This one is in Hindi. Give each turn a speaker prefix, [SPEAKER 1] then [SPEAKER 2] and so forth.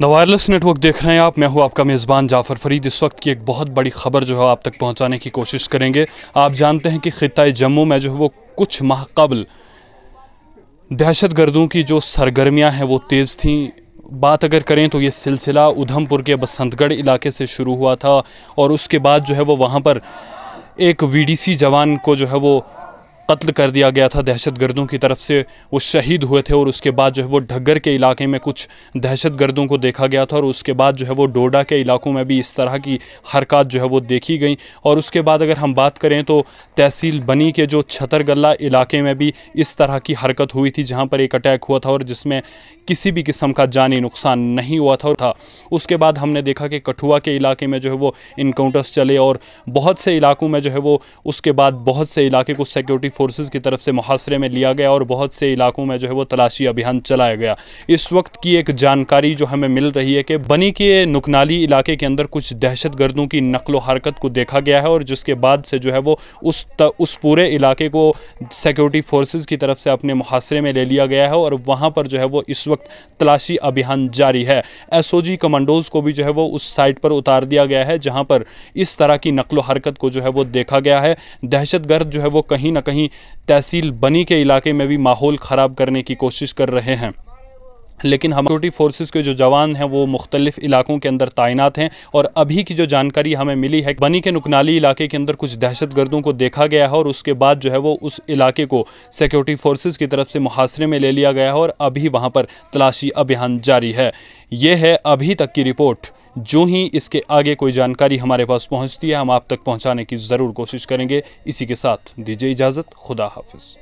[SPEAKER 1] द वायरलेस नेटवर्क देख रहे हैं आप मैं हूं आपका मेज़बान जाफ़र फरीद इस वक्त की एक बहुत बड़ी खबर जो है आप तक पहुंचाने की कोशिश करेंगे आप जानते हैं कि ख़िता जम्मू में जो है वो कुछ माह कबल दहशत गर्दों की जो सरगर्मियां हैं वो तेज़ थीं बात अगर करें तो ये सिलसिला उधमपुर के बसंतगढ़ इलाके से शुरू हुआ था और उसके बाद जो है वो वहाँ पर एक सी जवान को जो है वो कत्ल कर दिया गया था दहशत गर्दों की तरफ से वो शहीद हुए थे और उसके बाद जो है वो ढग्गर के इलाके में कुछ दहशत गर्दों को देखा गया था और उसके बाद जो है वो डोडा के इलाकों में भी इस तरह की हरकत जो है वो देखी गई और उसके बाद अगर हम बात करें तो तहसील बनी के जो छतरगला इलाके में भी इस तरह की हरकत हुई थी जहाँ पर एक अटैक हुआ था और जिसमें किसी भी किस्म का जानी नुकसान नहीं हुआ था, था उसके बाद हमने देखा कि कठुआ के इलाके में जो है वो इनकाउंटर्स चले और बहुत से इलाकों में जो है वो उसके बाद बहुत से इलाके को सिक्योरिटी फोर्सेस की तरफ से मुहासरे में लिया गया और बहुत से इलाकों में जो है वो तलाशी अभियान चलाया गया इस वक्त की एक जानकारी जो हमें मिल रही है कि बनी के नुकनाली इलाके के अंदर कुछ दहशत गर्दों की नकलो हरकत को देखा गया है और जिसके बाद से जो है वो उस त, उस पूरे इलाके को सिक्योरिटी फोर्सेज की तरफ से अपने मुहासरे में ले लिया गया है और वहाँ पर जो है वो इस वक्त तलाशी अभियान जारी है एस कमांडोज़ को भी जो है वो उस साइट पर उतार दिया गया है जहाँ पर इस तरह की नकलो हरकत को जो है वो देखा गया है दहशत गर्द जो है वो कहीं ना कहीं तहसील बनी के इलाके में भी माहौल ख़राब करने की कोशिश कर रहे हैं लेकिन हम सिक्योरिटी फोर्सेस के जो जवान हैं वो मुख्तलिफ इलाकों के अंदर तैनात हैं और अभी की जो जानकारी हमें मिली है बनी के नुकनाली इलाके के अंदर कुछ दहशत गर्दों को देखा गया है और उसके बाद जो है वो उस इलाके को सिक्योरिटी फोर्सेज की तरफ से मुहासरे में ले लिया गया है और अभी वहाँ पर तलाशी अभियान जारी है ये है अभी तक की रिपोर्ट जो ही इसके आगे कोई जानकारी हमारे पास पहुँचती है हम आप तक पहुँचाने की ज़रूर कोशिश करेंगे इसी के साथ दीजिए इजाज़त खुदा हाफिज़